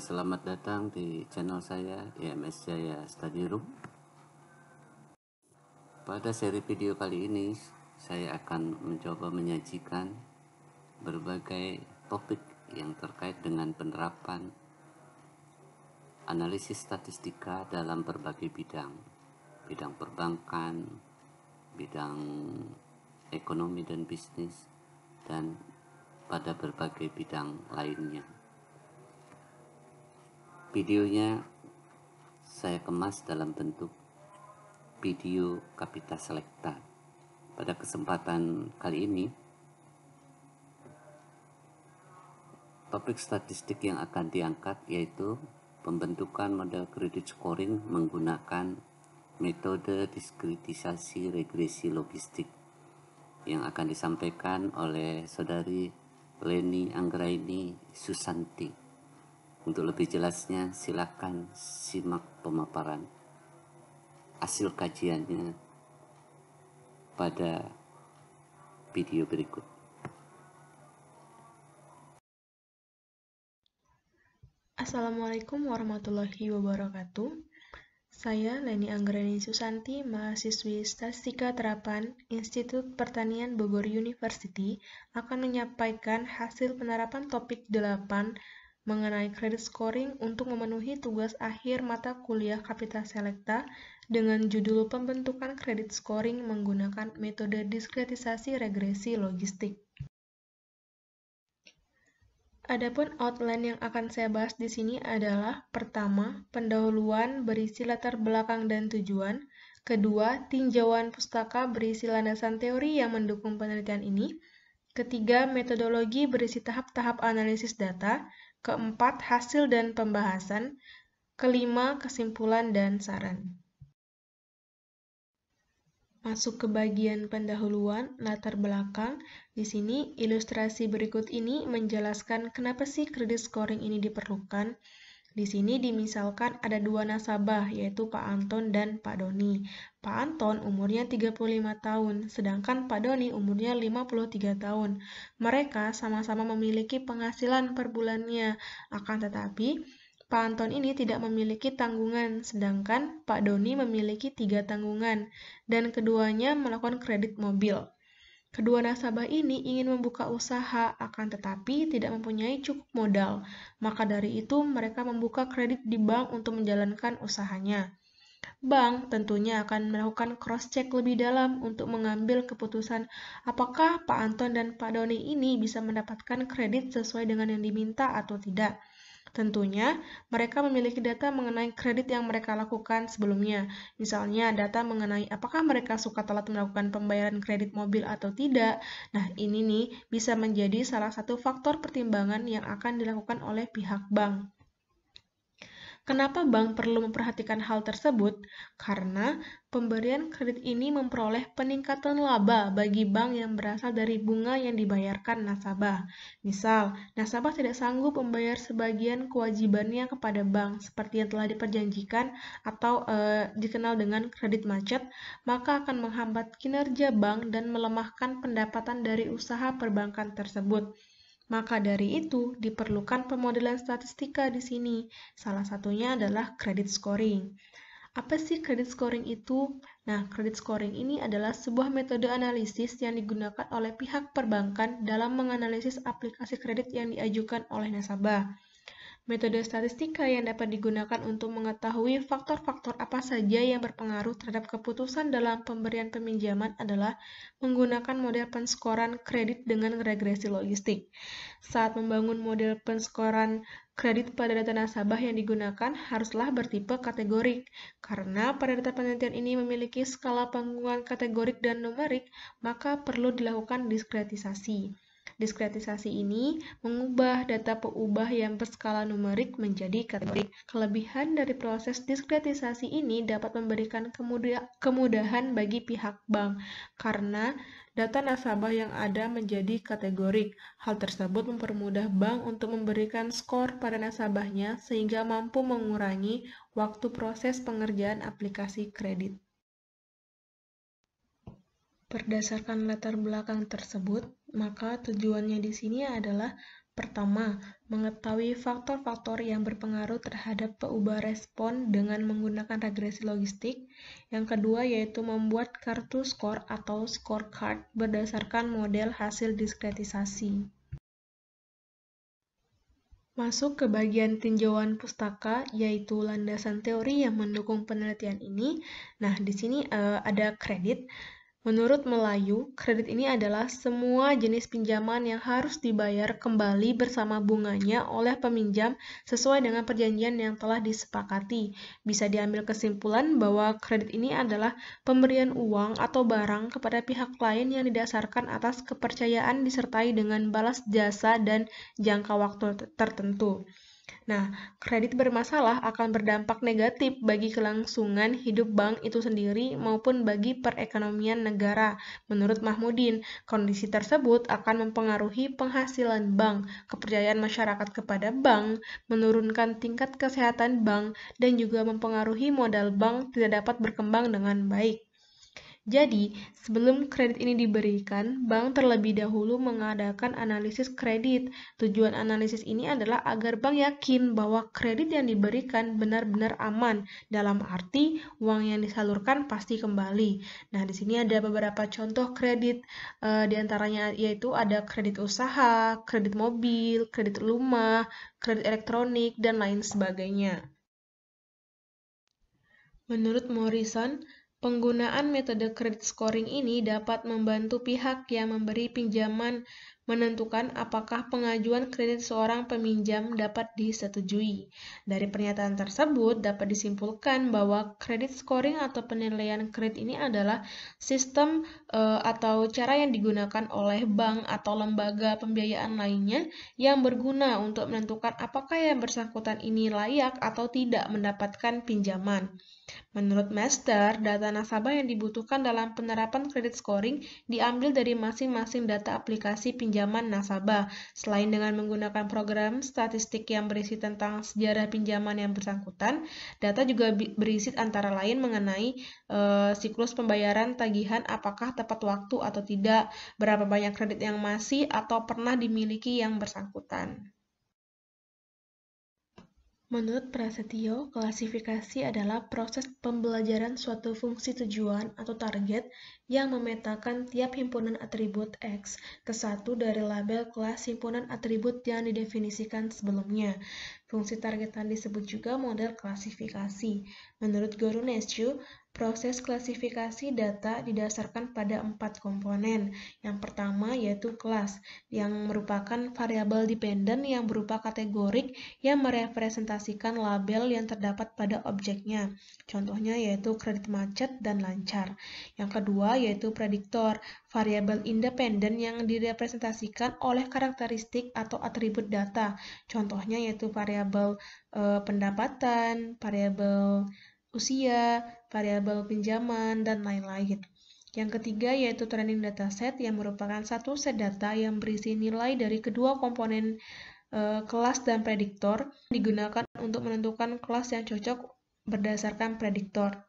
selamat datang di channel saya IMS e Jaya Study Room. Pada seri video kali ini, saya akan mencoba menyajikan berbagai topik yang terkait dengan penerapan analisis statistika dalam berbagai bidang, bidang perbankan, bidang ekonomi dan bisnis, dan pada berbagai bidang lainnya. Videonya saya kemas dalam bentuk video Kapita Selekta. Pada kesempatan kali ini, topik statistik yang akan diangkat yaitu pembentukan model kredit scoring menggunakan metode diskritisasi regresi logistik yang akan disampaikan oleh saudari Leni Anggraini Susanti. Untuk lebih jelasnya silakan simak pemaparan hasil kajiannya pada video berikut. Assalamualaikum warahmatullahi wabarakatuh. Saya Leni Anggreni Susanti, mahasiswi Statistika Terapan Institut Pertanian Bogor University akan menyampaikan hasil penerapan topik 8 mengenai credit scoring untuk memenuhi tugas akhir mata kuliah Kapita selecta dengan judul Pembentukan Credit Scoring menggunakan metode diskretisasi regresi logistik. Adapun outline yang akan saya bahas di sini adalah pertama, pendahuluan berisi latar belakang dan tujuan, kedua, tinjauan pustaka berisi landasan teori yang mendukung penelitian ini, ketiga, metodologi berisi tahap-tahap analisis data, keempat hasil dan pembahasan, kelima kesimpulan dan saran. Masuk ke bagian pendahuluan, latar belakang. Di sini, ilustrasi berikut ini menjelaskan kenapa sih kredit scoring ini diperlukan, di sini dimisalkan ada dua nasabah, yaitu Pak Anton dan Pak Doni. Pak Anton umurnya 35 tahun, sedangkan Pak Doni umurnya 53 tahun. Mereka sama-sama memiliki penghasilan per bulannya, akan tetapi Pak Anton ini tidak memiliki tanggungan, sedangkan Pak Doni memiliki tiga tanggungan, dan keduanya melakukan kredit mobil. Kedua nasabah ini ingin membuka usaha, akan tetapi tidak mempunyai cukup modal. Maka dari itu, mereka membuka kredit di bank untuk menjalankan usahanya. Bank tentunya akan melakukan cross-check lebih dalam untuk mengambil keputusan apakah Pak Anton dan Pak Doni ini bisa mendapatkan kredit sesuai dengan yang diminta atau tidak. Tentunya, mereka memiliki data mengenai kredit yang mereka lakukan sebelumnya. Misalnya, data mengenai apakah mereka suka telat melakukan pembayaran kredit mobil atau tidak. Nah, ini nih bisa menjadi salah satu faktor pertimbangan yang akan dilakukan oleh pihak bank. Kenapa bank perlu memperhatikan hal tersebut? Karena pemberian kredit ini memperoleh peningkatan laba bagi bank yang berasal dari bunga yang dibayarkan nasabah. Misal, nasabah tidak sanggup membayar sebagian kewajibannya kepada bank seperti yang telah diperjanjikan atau e, dikenal dengan kredit macet, maka akan menghambat kinerja bank dan melemahkan pendapatan dari usaha perbankan tersebut. Maka dari itu, diperlukan pemodelan statistika di sini. Salah satunya adalah credit scoring. Apa sih credit scoring itu? Nah, credit scoring ini adalah sebuah metode analisis yang digunakan oleh pihak perbankan dalam menganalisis aplikasi kredit yang diajukan oleh nasabah metode statistika yang dapat digunakan untuk mengetahui faktor-faktor apa saja yang berpengaruh terhadap keputusan dalam pemberian peminjaman adalah menggunakan model penskoran kredit dengan regresi logistik. Saat membangun model penskoran kredit pada data nasabah yang digunakan haruslah bertipe kategorik. Karena pada data penelitian ini memiliki skala penggunaan kategorik dan numerik, maka perlu dilakukan diskretisasi. Diskretisasi ini mengubah data peubah yang berskala numerik menjadi kategori. Kelebihan dari proses diskretisasi ini dapat memberikan kemudahan bagi pihak bank karena data nasabah yang ada menjadi kategori. Hal tersebut mempermudah bank untuk memberikan skor pada nasabahnya sehingga mampu mengurangi waktu proses pengerjaan aplikasi kredit. Berdasarkan latar belakang tersebut, maka tujuannya di sini adalah pertama, mengetahui faktor-faktor yang berpengaruh terhadap peubah respon dengan menggunakan regresi logistik. Yang kedua yaitu membuat kartu skor atau scorecard berdasarkan model hasil diskretisasi. Masuk ke bagian tinjauan pustaka, yaitu landasan teori yang mendukung penelitian ini. Nah, di sini uh, ada kredit. Menurut Melayu, kredit ini adalah semua jenis pinjaman yang harus dibayar kembali bersama bunganya oleh peminjam sesuai dengan perjanjian yang telah disepakati. Bisa diambil kesimpulan bahwa kredit ini adalah pemberian uang atau barang kepada pihak lain yang didasarkan atas kepercayaan disertai dengan balas jasa dan jangka waktu tertentu. Nah, kredit bermasalah akan berdampak negatif bagi kelangsungan hidup bank itu sendiri maupun bagi perekonomian negara. Menurut Mahmudin, kondisi tersebut akan mempengaruhi penghasilan bank, kepercayaan masyarakat kepada bank, menurunkan tingkat kesehatan bank, dan juga mempengaruhi modal bank tidak dapat berkembang dengan baik. Jadi, sebelum kredit ini diberikan, bank terlebih dahulu mengadakan analisis kredit. Tujuan analisis ini adalah agar bank yakin bahwa kredit yang diberikan benar-benar aman, dalam arti uang yang disalurkan pasti kembali. Nah, di sini ada beberapa contoh kredit, e, eh, diantaranya yaitu ada kredit usaha, kredit mobil, kredit rumah, kredit elektronik, dan lain sebagainya. Menurut Morrison, Penggunaan metode kredit scoring ini dapat membantu pihak yang memberi pinjaman menentukan apakah pengajuan kredit seorang peminjam dapat disetujui. Dari pernyataan tersebut dapat disimpulkan bahwa kredit scoring atau penilaian kredit ini adalah sistem e, atau cara yang digunakan oleh bank atau lembaga pembiayaan lainnya yang berguna untuk menentukan apakah yang bersangkutan ini layak atau tidak mendapatkan pinjaman. Menurut Master, data nasabah yang dibutuhkan dalam penerapan kredit scoring diambil dari masing-masing data aplikasi pinjaman pinjaman nasabah. Selain dengan menggunakan program statistik yang berisi tentang sejarah pinjaman yang bersangkutan, data juga berisi antara lain mengenai e, siklus pembayaran tagihan apakah tepat waktu atau tidak, berapa banyak kredit yang masih atau pernah dimiliki yang bersangkutan. Menurut Prasetyo, klasifikasi adalah proses pembelajaran suatu fungsi tujuan atau target yang memetakan tiap himpunan atribut X ke satu dari label kelas himpunan atribut yang didefinisikan sebelumnya. Fungsi targetan disebut juga model klasifikasi. Menurut Guru Proses klasifikasi data didasarkan pada empat komponen. Yang pertama yaitu kelas, yang merupakan variabel dependen yang berupa kategorik yang merepresentasikan label yang terdapat pada objeknya. Contohnya yaitu kredit macet dan lancar. Yang kedua yaitu prediktor, variabel independen yang direpresentasikan oleh karakteristik atau atribut data. Contohnya yaitu variabel eh, pendapatan, variabel usia, variabel pinjaman, dan lain-lain. Yang ketiga yaitu training dataset yang merupakan satu set data yang berisi nilai dari kedua komponen e, kelas dan prediktor digunakan untuk menentukan kelas yang cocok berdasarkan prediktor.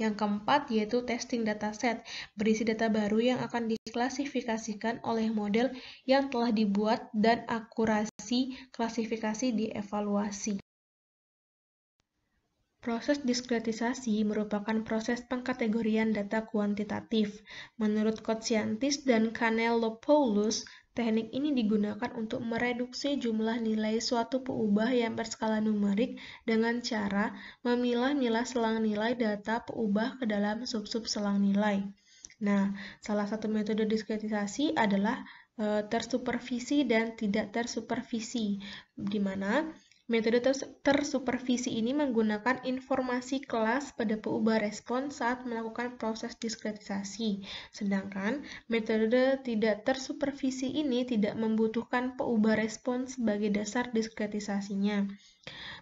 Yang keempat yaitu testing dataset berisi data baru yang akan diklasifikasikan oleh model yang telah dibuat dan akurasi klasifikasi dievaluasi. Proses diskretisasi merupakan proses pengkategorian data kuantitatif. Menurut Kotsiantis dan Kanellopoulos, teknik ini digunakan untuk mereduksi jumlah nilai suatu peubah yang berskala numerik dengan cara memilah-milah selang nilai data peubah ke dalam sub-sub selang nilai. Nah, salah satu metode diskretisasi adalah eh, tersupervisi dan tidak tersupervisi, di mana Metode tersupervisi ini menggunakan informasi kelas pada peubah respon saat melakukan proses diskretisasi. Sedangkan metode tidak tersupervisi ini tidak membutuhkan peubah respon sebagai dasar diskretisasinya.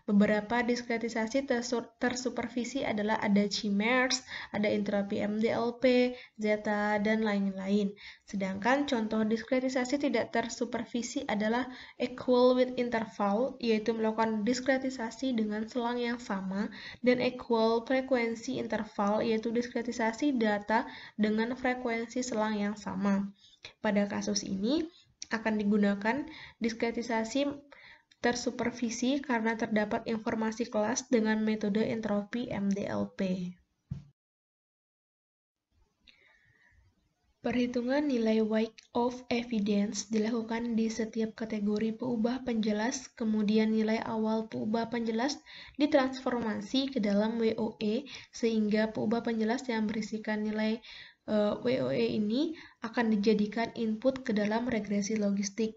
Beberapa diskretisasi tersupervisi adalah ada CMERS, ada entropi MDLP, Zeta, dan lain-lain. Sedangkan contoh diskretisasi tidak tersupervisi adalah equal with interval, yaitu melakukan diskretisasi dengan selang yang sama, dan equal frekuensi interval, yaitu diskretisasi data dengan frekuensi selang yang sama. Pada kasus ini, akan digunakan diskretisasi tersupervisi karena terdapat informasi kelas dengan metode entropi MDLP. Perhitungan nilai weight of evidence dilakukan di setiap kategori peubah penjelas, kemudian nilai awal peubah penjelas ditransformasi ke dalam WOE, sehingga peubah penjelas yang berisikan nilai uh, eh, WOE ini akan dijadikan input ke dalam regresi logistik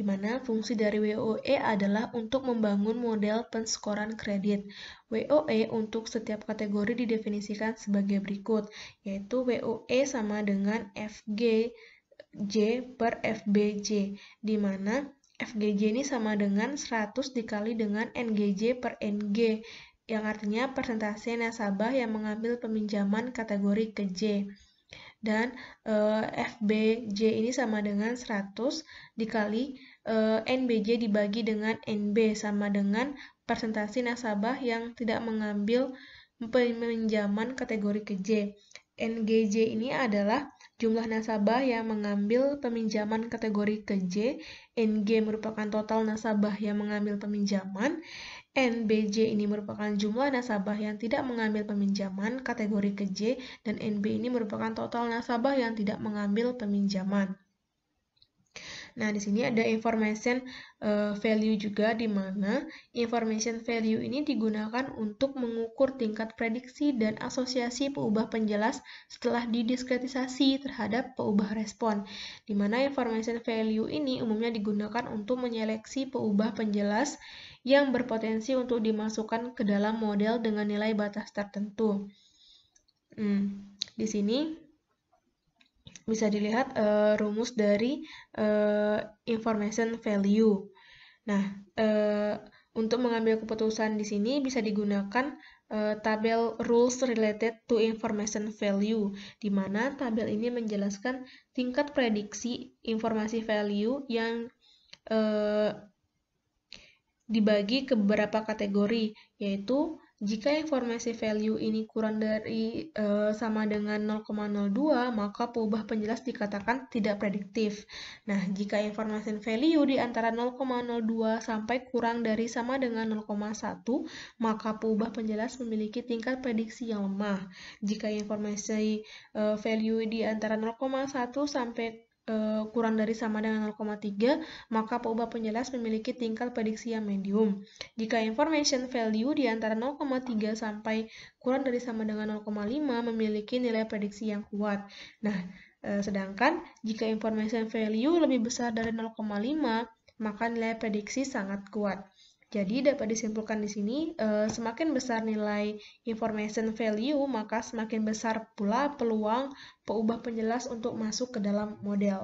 di mana fungsi dari WOE adalah untuk membangun model penskoran kredit. WOE untuk setiap kategori didefinisikan sebagai berikut, yaitu WOE sama dengan FGJ per FBJ, di mana FGJ ini sama dengan 100 dikali dengan NGJ per NG, yang artinya persentase nasabah yang mengambil peminjaman kategori ke J dan e, eh, FBJ ini sama dengan 100 dikali e, eh, NBJ dibagi dengan NB sama dengan persentase nasabah yang tidak mengambil peminjaman kategori ke J. NGJ ini adalah jumlah nasabah yang mengambil peminjaman kategori ke J, NG merupakan total nasabah yang mengambil peminjaman, NBJ ini merupakan jumlah nasabah yang tidak mengambil peminjaman kategori ke J dan NB ini merupakan total nasabah yang tidak mengambil peminjaman. Nah, di sini ada information eh, value juga di mana information value ini digunakan untuk mengukur tingkat prediksi dan asosiasi peubah penjelas setelah didiskretisasi terhadap peubah respon. Di mana information value ini umumnya digunakan untuk menyeleksi peubah penjelas yang berpotensi untuk dimasukkan ke dalam model dengan nilai batas tertentu. Hmm, di sini bisa dilihat uh, rumus dari uh, information value. Nah, uh, untuk mengambil keputusan di sini bisa digunakan uh, tabel rules related to information value, di mana tabel ini menjelaskan tingkat prediksi informasi value yang uh, dibagi ke beberapa kategori, yaitu jika informasi value ini kurang dari e, sama dengan 0,02, maka perubahan penjelas dikatakan tidak prediktif. Nah, jika informasi value di antara 0,02 sampai kurang dari sama dengan 0,1, maka perubahan penjelas memiliki tingkat prediksi yang lemah. Jika informasi e, value di antara 0,1 sampai Eh, kurang dari sama dengan 0,3, maka peubah penjelas memiliki tingkat prediksi yang medium. Jika information value di antara 0,3 sampai kurang dari sama dengan 0,5 memiliki nilai prediksi yang kuat. Nah, eh, sedangkan jika information value lebih besar dari 0,5, maka nilai prediksi sangat kuat. Jadi dapat disimpulkan di sini, eh, semakin besar nilai information value, maka semakin besar pula peluang peubah penjelas untuk masuk ke dalam model.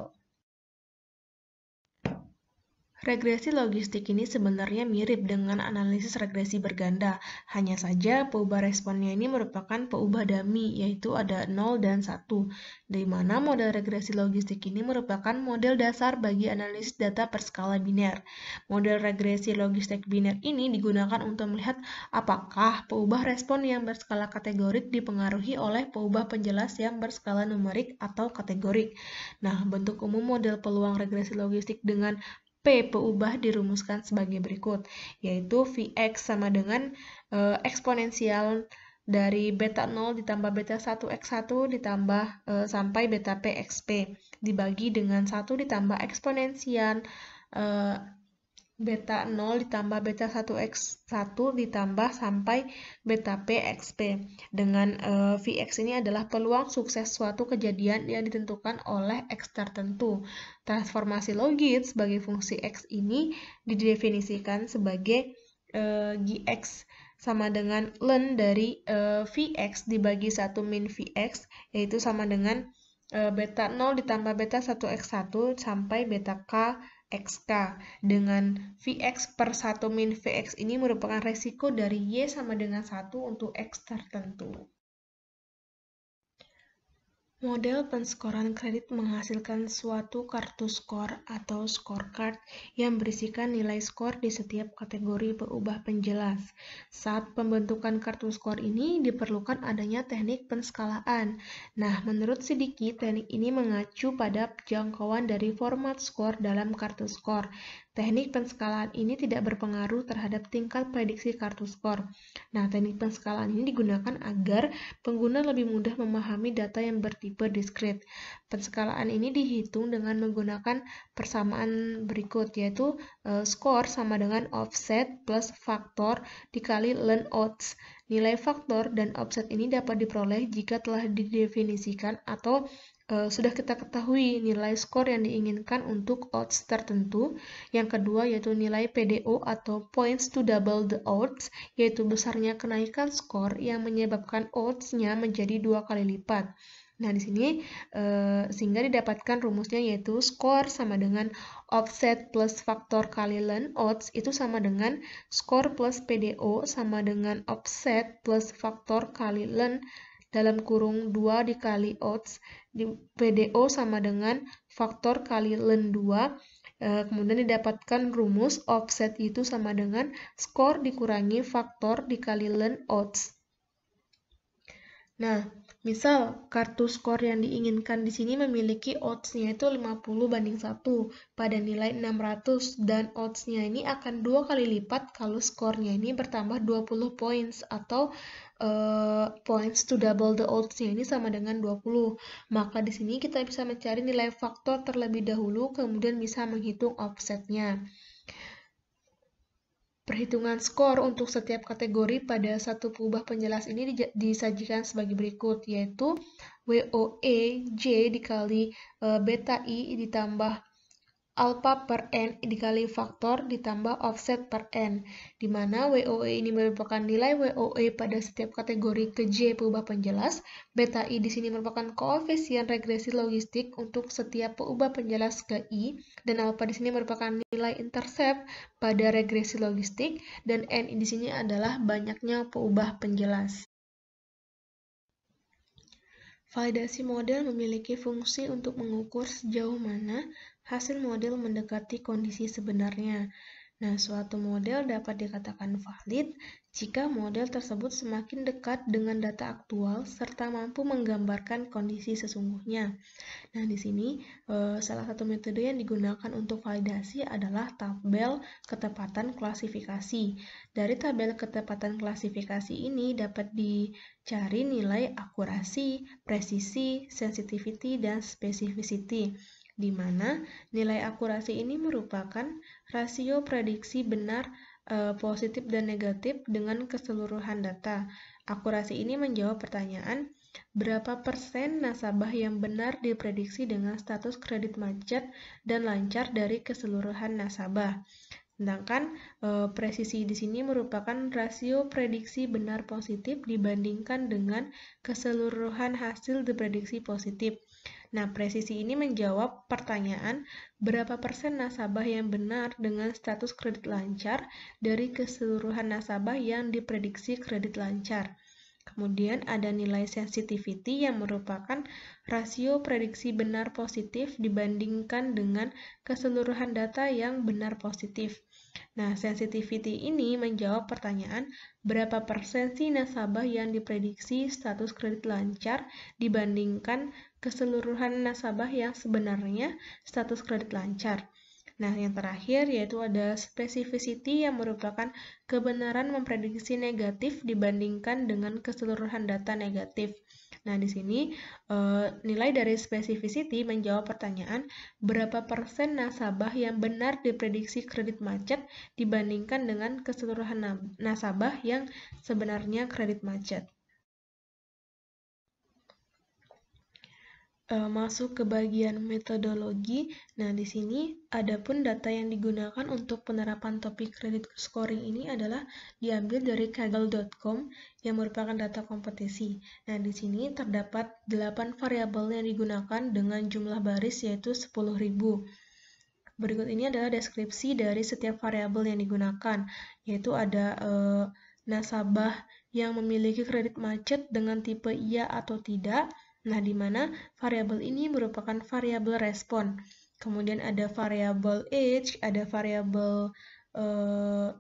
Regresi logistik ini sebenarnya mirip dengan analisis regresi berganda, hanya saja peubah responnya ini merupakan peubah dummy, yaitu ada 0 dan 1, di mana model regresi logistik ini merupakan model dasar bagi analisis data berskala biner. Model regresi logistik biner ini digunakan untuk melihat apakah peubah respon yang berskala kategorik dipengaruhi oleh peubah penjelas yang berskala numerik atau kategorik. Nah, bentuk umum model peluang regresi logistik dengan P peubah dirumuskan sebagai berikut, yaitu Vx sama dengan e, eksponensial dari beta 0 ditambah beta 1 x1 ditambah e, sampai beta p xp dibagi dengan 1 ditambah eksponensial e, beta 0 ditambah beta 1x1 ditambah sampai beta p pxp dengan e, vx ini adalah peluang sukses suatu kejadian yang ditentukan oleh x tertentu. Transformasi logit sebagai fungsi x ini didefinisikan sebagai e, eh, gx sama dengan ln dari e, vx dibagi 1 min vx yaitu sama dengan e, beta 0 ditambah beta 1x1 sampai beta k xk dengan Vx per 1 min Vx ini merupakan resiko dari Y sama dengan 1 untuk X tertentu. Model penskoran kredit menghasilkan suatu kartu skor atau scorecard yang berisikan nilai skor di setiap kategori berubah penjelas. Saat pembentukan kartu skor ini diperlukan adanya teknik penskalaan. Nah, menurut Sidiki, teknik ini mengacu pada jangkauan dari format skor dalam kartu skor. Teknik penskalaan ini tidak berpengaruh terhadap tingkat prediksi kartu skor. Nah, teknik penskalaan ini digunakan agar pengguna lebih mudah memahami data yang bertipe diskrit. Penskalaan ini dihitung dengan menggunakan persamaan berikut, yaitu e, skor sama dengan offset plus faktor dikali learn odds. Nilai faktor dan offset ini dapat diperoleh jika telah didefinisikan atau e, sudah kita ketahui nilai skor yang diinginkan untuk odds tertentu. Yang kedua yaitu nilai PDO atau points to double the odds, yaitu besarnya kenaikan skor yang menyebabkan odds-nya menjadi dua kali lipat. Nah, di sini e, sehingga didapatkan rumusnya yaitu skor sama dengan offset plus faktor kali len odds itu sama dengan skor plus PDO sama dengan offset plus faktor kali len dalam kurung 2 dikali odds di PDO sama dengan faktor kali len 2 e, kemudian didapatkan rumus offset itu sama dengan skor dikurangi faktor dikali len odds. Nah, Misal, kartu skor yang diinginkan di sini memiliki odds-nya itu 50 banding 1 pada nilai 600 dan odds-nya ini akan dua kali lipat kalau skornya ini bertambah 20 points atau uh, points to double the odds-nya ini sama dengan 20. Maka di sini kita bisa mencari nilai faktor terlebih dahulu kemudian bisa menghitung offset nya Perhitungan skor untuk setiap kategori pada satu perubah penjelas ini disajikan sebagai berikut, yaitu WOE J dikali eh, beta I ditambah alpha per n dikali faktor ditambah offset per n, di mana WOE ini merupakan nilai WOE pada setiap kategori ke J perubah penjelas, beta I di sini merupakan koefisien regresi logistik untuk setiap perubah penjelas ke I, dan alpha di sini merupakan nilai intercept pada regresi logistik, dan n di sini adalah banyaknya perubah penjelas. Validasi model memiliki fungsi untuk mengukur sejauh mana Hasil model mendekati kondisi sebenarnya. Nah, suatu model dapat dikatakan valid jika model tersebut semakin dekat dengan data aktual serta mampu menggambarkan kondisi sesungguhnya. Nah, di sini eh, salah satu metode yang digunakan untuk validasi adalah tabel ketepatan klasifikasi. Dari tabel ketepatan klasifikasi ini dapat dicari nilai akurasi, presisi, sensitivity, dan specificity di mana nilai akurasi ini merupakan rasio prediksi benar e, positif dan negatif dengan keseluruhan data. Akurasi ini menjawab pertanyaan berapa persen nasabah yang benar diprediksi dengan status kredit macet dan lancar dari keseluruhan nasabah. Sedangkan e, presisi di sini merupakan rasio prediksi benar positif dibandingkan dengan keseluruhan hasil diprediksi positif. Nah, presisi ini menjawab pertanyaan berapa persen nasabah yang benar dengan status kredit lancar dari keseluruhan nasabah yang diprediksi kredit lancar. Kemudian ada nilai sensitivity yang merupakan rasio prediksi benar positif dibandingkan dengan keseluruhan data yang benar positif. Nah, sensitivity ini menjawab pertanyaan berapa persen sih nasabah yang diprediksi status kredit lancar dibandingkan keseluruhan nasabah yang sebenarnya status kredit lancar. Nah, yang terakhir yaitu ada specificity yang merupakan kebenaran memprediksi negatif dibandingkan dengan keseluruhan data negatif. Nah, di sini eh, nilai dari specificity menjawab pertanyaan berapa persen nasabah yang benar diprediksi kredit macet dibandingkan dengan keseluruhan nasabah yang sebenarnya kredit macet. Eh, masuk ke bagian metodologi. Nah, di sini pun data yang digunakan untuk penerapan topik kredit scoring ini adalah diambil dari kaggle.com yang merupakan data kompetisi. Nah, di sini terdapat 8 variabel yang digunakan dengan jumlah baris yaitu 10.000. Berikut ini adalah deskripsi dari setiap variabel yang digunakan, yaitu ada eh, nasabah yang memiliki kredit macet dengan tipe iya atau tidak, Nah, di mana variabel ini merupakan variabel respon. Kemudian ada variabel age, ada variabel uh,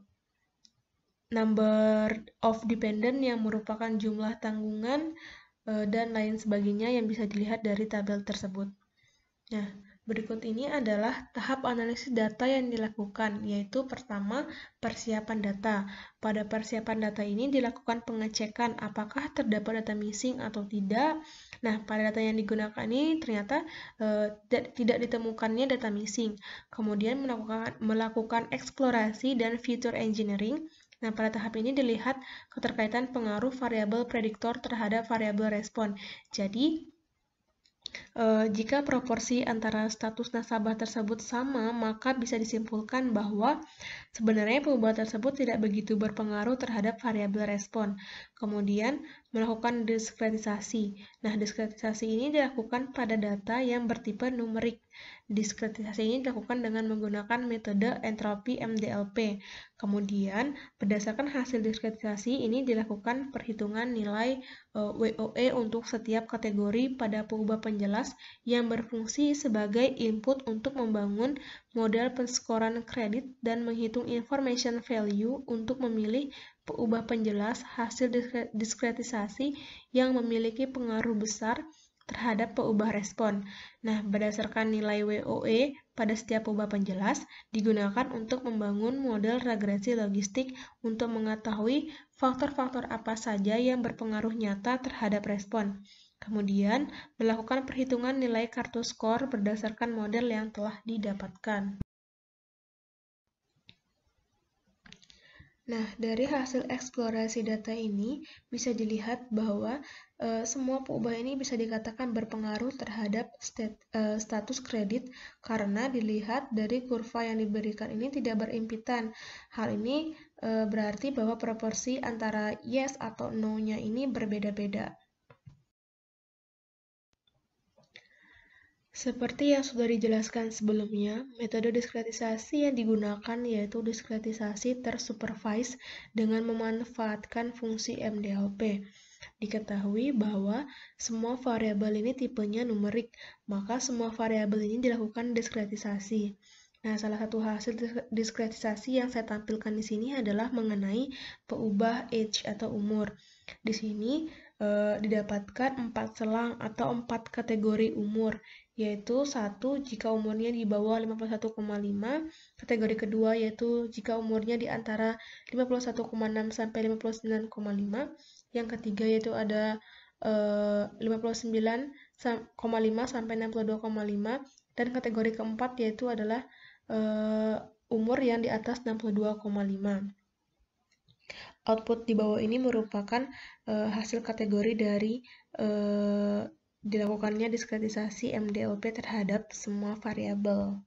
number of dependent yang merupakan jumlah tanggungan uh, dan lain sebagainya yang bisa dilihat dari tabel tersebut. Nah, Berikut ini adalah tahap analisis data yang dilakukan, yaitu pertama, persiapan data. Pada persiapan data ini dilakukan pengecekan apakah terdapat data missing atau tidak. Nah, pada data yang digunakan ini ternyata e, eh, tidak, tidak ditemukannya data missing. Kemudian melakukan, melakukan eksplorasi dan feature engineering. Nah, pada tahap ini dilihat keterkaitan pengaruh variabel prediktor terhadap variabel respon. Jadi, Eh, jika proporsi antara status nasabah tersebut sama, maka bisa disimpulkan bahwa sebenarnya perubahan tersebut tidak begitu berpengaruh terhadap variabel respon. Kemudian, melakukan diskretisasi. Nah, diskretisasi ini dilakukan pada data yang bertipe numerik. Diskretisasi ini dilakukan dengan menggunakan metode entropi MDLP. Kemudian, berdasarkan hasil diskretisasi ini dilakukan perhitungan nilai eh, WOE untuk setiap kategori pada pengubah penjelas yang berfungsi sebagai input untuk membangun model penskoran kredit dan menghitung information value untuk memilih pengubah penjelas hasil diskretisasi yang memiliki pengaruh besar terhadap perubahan respon. Nah, berdasarkan nilai WOE pada setiap pengubah penjelas digunakan untuk membangun model regresi logistik untuk mengetahui faktor-faktor apa saja yang berpengaruh nyata terhadap respon. Kemudian, melakukan perhitungan nilai kartu skor berdasarkan model yang telah didapatkan. Nah, dari hasil eksplorasi data ini bisa dilihat bahwa e, semua perubahan ini bisa dikatakan berpengaruh terhadap stat, e, status kredit karena dilihat dari kurva yang diberikan ini tidak berimpitan. Hal ini e, berarti bahwa proporsi antara yes atau no-nya ini berbeda-beda. Seperti yang sudah dijelaskan sebelumnya, metode diskretisasi yang digunakan yaitu diskretisasi tersupervise dengan memanfaatkan fungsi MDLP. Diketahui bahwa semua variabel ini tipenya numerik, maka semua variabel ini dilakukan diskretisasi. Nah, salah satu hasil diskretisasi yang saya tampilkan di sini adalah mengenai peubah age atau umur. Di sini e, didapatkan empat selang atau empat kategori umur, yaitu satu jika umurnya di bawah 51,5, kategori kedua yaitu jika umurnya di antara 51,6 sampai 59,5, yang ketiga yaitu ada e, eh, 59,5 sampai 62,5 dan kategori keempat yaitu adalah e, umur yang di atas 62,5 output di bawah ini merupakan uh, hasil kategori dari uh, dilakukannya diskretisasi MDLP terhadap semua variabel.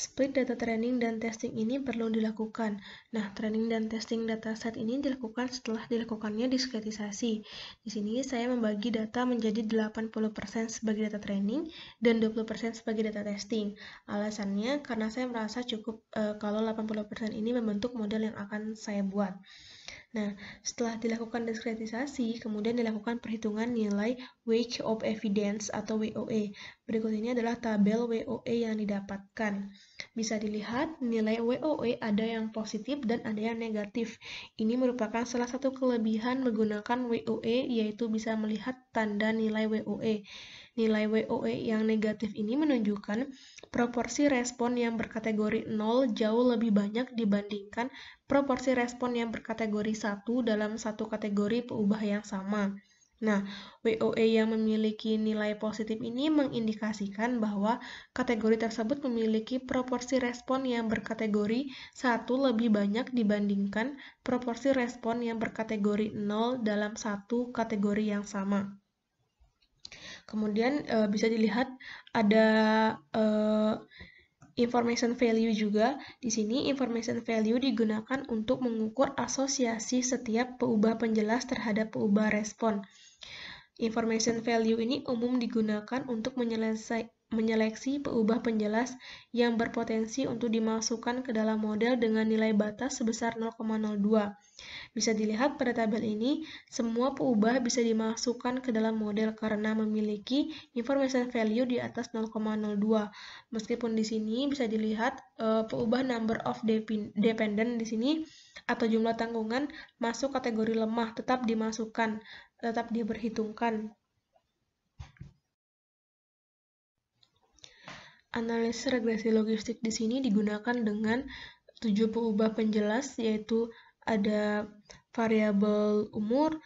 Split data training dan testing ini perlu dilakukan. Nah, training dan testing dataset ini dilakukan setelah dilakukannya diskretisasi. Di sini saya membagi data menjadi 80% sebagai data training dan 20% sebagai data testing. Alasannya karena saya merasa cukup e, kalau 80% ini membentuk model yang akan saya buat. Nah, setelah dilakukan diskretisasi, kemudian dilakukan perhitungan nilai Weight of Evidence atau WOE. Berikut ini adalah tabel WOE yang didapatkan. Bisa dilihat nilai WOE ada yang positif dan ada yang negatif. Ini merupakan salah satu kelebihan menggunakan WOE yaitu bisa melihat tanda nilai WOE. Nilai WOE yang negatif ini menunjukkan proporsi respon yang berkategori 0 jauh lebih banyak dibandingkan proporsi respon yang berkategori satu dalam satu kategori peubah yang sama. Nah, WOE yang memiliki nilai positif ini mengindikasikan bahwa kategori tersebut memiliki proporsi respon yang berkategori satu lebih banyak dibandingkan proporsi respon yang berkategori 0 dalam satu kategori yang sama. Kemudian eh, bisa dilihat ada eh, Information value juga, di sini information value digunakan untuk mengukur asosiasi setiap peubah penjelas terhadap peubah respon. Information value ini umum digunakan untuk menyelesaikan menyeleksi peubah penjelas yang berpotensi untuk dimasukkan ke dalam model dengan nilai batas sebesar 0,02. Bisa dilihat pada tabel ini, semua peubah bisa dimasukkan ke dalam model karena memiliki information value di atas 0,02. Meskipun di sini bisa dilihat uh, peubah number of dependent di sini atau jumlah tanggungan masuk kategori lemah tetap dimasukkan, tetap diperhitungkan. Analisis regresi logistik di sini digunakan dengan tujuh perubah penjelas yaitu ada variabel umur,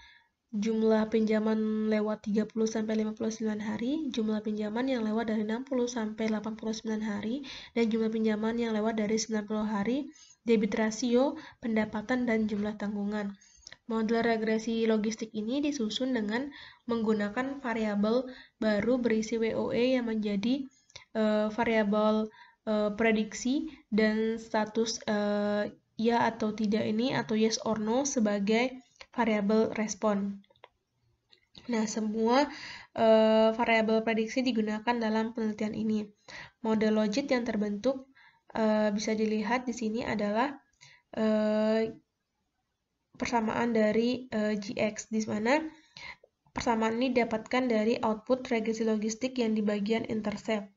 jumlah pinjaman lewat 30 59 hari, jumlah pinjaman yang lewat dari 60 89 hari dan jumlah pinjaman yang lewat dari 90 hari, debit rasio, pendapatan dan jumlah tanggungan. Model regresi logistik ini disusun dengan menggunakan variabel baru berisi WOE yang menjadi uh, variabel uh, prediksi dan status uh, ya atau tidak ini atau yes or no sebagai variabel respon. Nah, semua uh, variabel prediksi digunakan dalam penelitian ini. Model logit yang terbentuk uh, bisa dilihat di sini adalah uh, persamaan dari uh, GX, di mana persamaan ini dapatkan dari output regresi logistik yang di bagian intercept.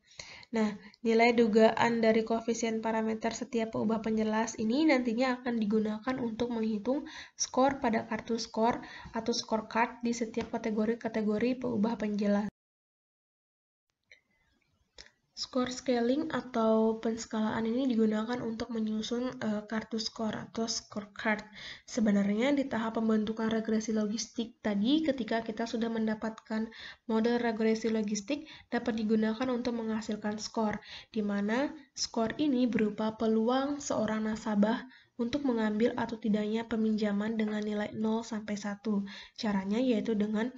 Nah, nilai dugaan dari koefisien parameter setiap peubah penjelas ini nantinya akan digunakan untuk menghitung skor pada kartu skor atau skor scorecard di setiap kategori-kategori peubah penjelas. Score scaling atau penskalaan ini digunakan untuk menyusun uh, kartu skor atau scorecard. Sebenarnya di tahap pembentukan regresi logistik tadi ketika kita sudah mendapatkan model regresi logistik dapat digunakan untuk menghasilkan skor, di mana skor ini berupa peluang seorang nasabah untuk mengambil atau tidaknya peminjaman dengan nilai 0 sampai 1. Caranya yaitu dengan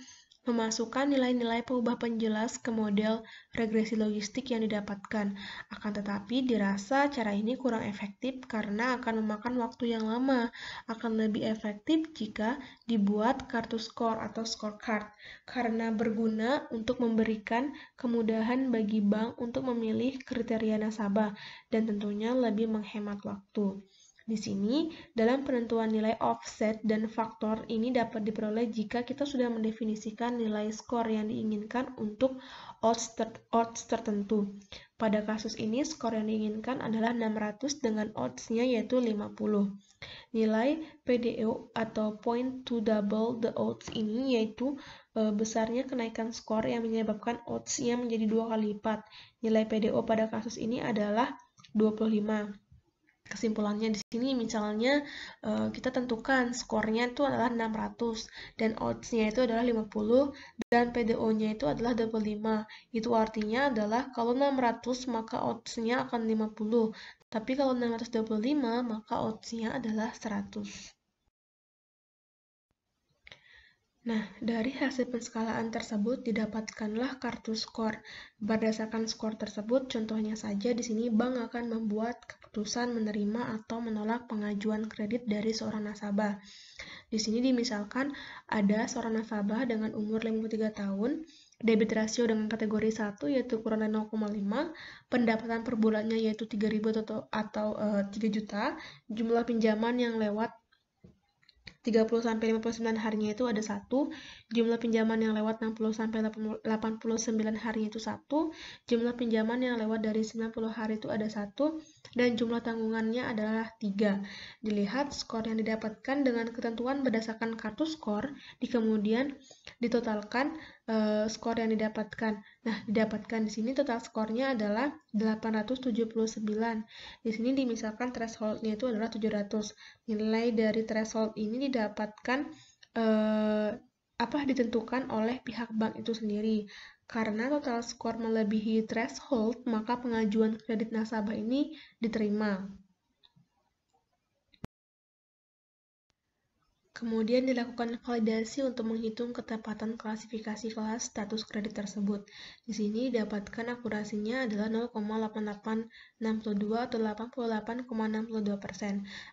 memasukkan nilai-nilai perubah penjelas ke model regresi logistik yang didapatkan. Akan tetapi dirasa cara ini kurang efektif karena akan memakan waktu yang lama. Akan lebih efektif jika dibuat kartu skor atau scorecard karena berguna untuk memberikan kemudahan bagi bank untuk memilih kriteria nasabah dan tentunya lebih menghemat waktu. Di sini, dalam penentuan nilai offset dan faktor ini dapat diperoleh jika kita sudah mendefinisikan nilai skor yang diinginkan untuk odds, ter odds tertentu. Pada kasus ini, skor yang diinginkan adalah 600 dengan odds-nya yaitu 50. Nilai PDO e atau point to double the odds ini yaitu e, besarnya kenaikan skor yang menyebabkan odds-nya menjadi dua kali lipat. Nilai PDO e pada kasus ini adalah 25. Kesimpulannya di sini misalnya eh, kita tentukan skornya itu adalah 600 dan odds-nya itu adalah 50 dan PDO-nya itu adalah 25. Itu artinya adalah kalau 600 maka odds-nya akan 50. Tapi kalau 625 maka odds-nya adalah 100. Nah, dari hasil penskalaan tersebut didapatkanlah kartu skor. Berdasarkan skor tersebut, contohnya saja di sini bank akan membuat keputusan menerima atau menolak pengajuan kredit dari seorang nasabah. Di sini dimisalkan ada seorang nasabah dengan umur 53 tahun, debit rasio dengan kategori 1 yaitu kurang dari 0,5, pendapatan per bulannya yaitu 3.000 atau, atau e, eh, 3 juta, jumlah pinjaman yang lewat 30 sampai 59 harinya itu ada satu, jumlah pinjaman yang lewat 60 sampai 89 hari itu satu, jumlah pinjaman yang lewat dari 90 hari itu ada satu, dan jumlah tanggungannya adalah tiga. Dilihat skor yang didapatkan dengan ketentuan berdasarkan kartu skor, di kemudian ditotalkan Eh, skor yang didapatkan. Nah, didapatkan di sini total skornya adalah 879. Di sini dimisalkan threshold-nya itu adalah 700. Nilai dari threshold ini didapatkan uh, apa ditentukan oleh pihak bank itu sendiri. Karena total skor melebihi threshold, maka pengajuan kredit nasabah ini diterima. Kemudian dilakukan validasi untuk menghitung ketepatan klasifikasi kelas status kredit tersebut. Di sini dapatkan akurasinya adalah 0,8862 atau 88,62%.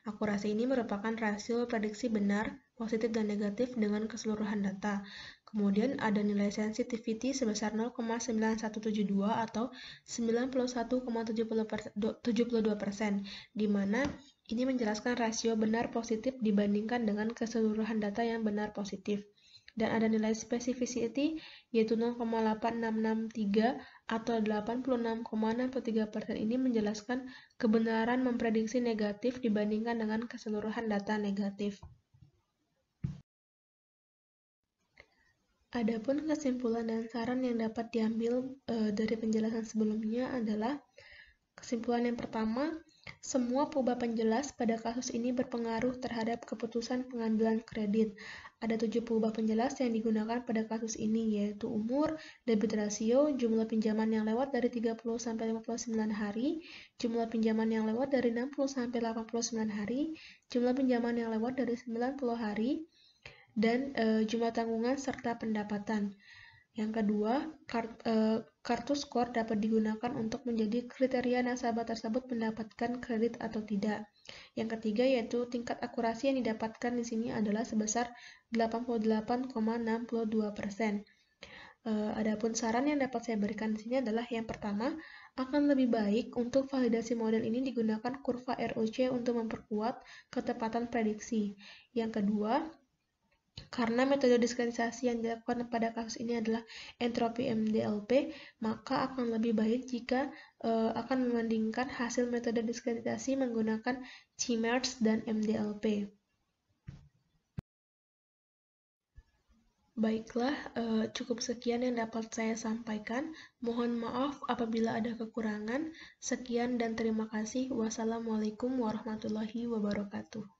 Akurasi ini merupakan rasio prediksi benar, positif dan negatif dengan keseluruhan data. Kemudian ada nilai sensitivity sebesar 0,9172 atau 91,72%, di mana ini menjelaskan rasio benar positif dibandingkan dengan keseluruhan data yang benar positif. Dan ada nilai specificity yaitu 0,8663 atau 86,63% ini menjelaskan kebenaran memprediksi negatif dibandingkan dengan keseluruhan data negatif. Adapun kesimpulan dan saran yang dapat diambil e, dari penjelasan sebelumnya adalah kesimpulan yang pertama, semua pubah penjelas pada kasus ini berpengaruh terhadap keputusan pengambilan kredit. Ada tujuh pubah penjelas yang digunakan pada kasus ini, yaitu umur, debit rasio, jumlah pinjaman yang lewat dari 30-59 hari, jumlah pinjaman yang lewat dari 60-89 hari, jumlah pinjaman yang lewat dari 90 hari, dan e, jumlah tanggungan serta pendapatan. Yang kedua, kart, e, kartu skor dapat digunakan untuk menjadi kriteria nasabah tersebut mendapatkan kredit atau tidak. Yang ketiga yaitu tingkat akurasi yang didapatkan di sini adalah sebesar 88,62%. E, eh, adapun saran yang dapat saya berikan di sini adalah yang pertama, akan lebih baik untuk validasi model ini digunakan kurva ROC untuk memperkuat ketepatan prediksi. Yang kedua, karena metode diskretisasi yang dilakukan pada kasus ini adalah entropi MDLP, maka akan lebih baik jika e, akan membandingkan hasil metode diskretisasi menggunakan CMERS dan MDLP. Baiklah, e, cukup sekian yang dapat saya sampaikan. Mohon maaf apabila ada kekurangan. Sekian dan terima kasih. Wassalamualaikum warahmatullahi wabarakatuh.